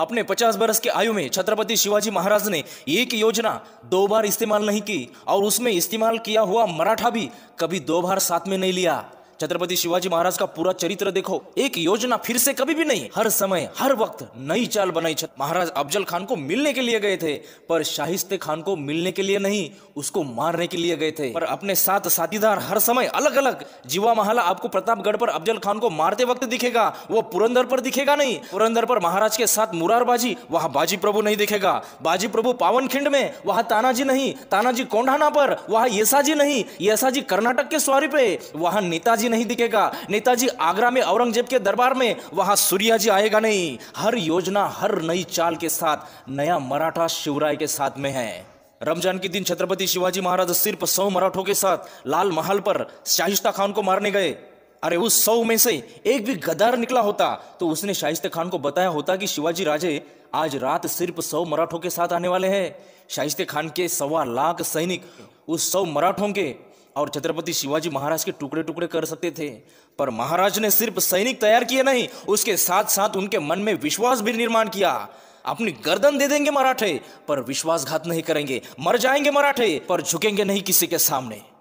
अपने 50 बरस के आयु में छत्रपति शिवाजी महाराज ने एक योजना दो बार इस्तेमाल नहीं की और उसमें इस्तेमाल किया हुआ मराठा भी कभी दो बार साथ में नहीं लिया छत्रपति शिवाजी महाराज का पूरा चरित्र देखो एक योजना फिर से कभी भी नहीं हर समय हर वक्त नई चाल बनाई महाराज अफजल खान को मिलने के लिए गए थे पर शाहिस्ते खान को मिलने के लिए नहीं उसको मारने के लिए गए थे पर अपने साथ साथीदार हर समय अलग अलग जीवा महाला आपको प्रतापगढ़ पर अफजल खान को मारते वक्त दिखेगा वो पुरंदर पर दिखेगा नहीं पुरंदर पर महाराज के साथ मुरार बाजी वहाँ बाजी प्रभु नहीं दिखेगा बाजी प्रभु पावन खिंड में वहाँ तानाजी नहीं तानाजी कोंढाना पर वहां येसाजी नहीं येसाजी कर्नाटक के स्वारी पे वहाँ नेताजी नेताजी नहीं दिखेगा नेताजी आगरा में औरंगजेब के दरबार में वहां सूर्या जी आएगा नहीं हर योजना हर नई चाल के साथ नया मराठा शिवराय के साथ में है रमजान के दिन छत्रपति शिवाजी महाराज सिर्फ सौ मराठों के साथ लाल महल पर शाहिस्ता खान को मारने गए अरे उस सौ में से एक भी गदार निकला होता तो उसने शाहिस्ता खान को बताया होता कि शिवाजी राजे आज रात सिर्फ सौ मराठों के साथ आने वाले हैं शाहिस्ते खान के सवा लाख सैनिक उस सौ मराठों के और छत्रपति शिवाजी महाराज के टुकड़े टुकड़े कर सकते थे पर महाराज ने सिर्फ सैनिक तैयार किए नहीं उसके साथ साथ उनके मन में विश्वास भी निर्माण किया अपनी गर्दन दे देंगे मराठे पर विश्वासघात नहीं करेंगे मर जाएंगे मराठे पर झुकेंगे नहीं किसी के सामने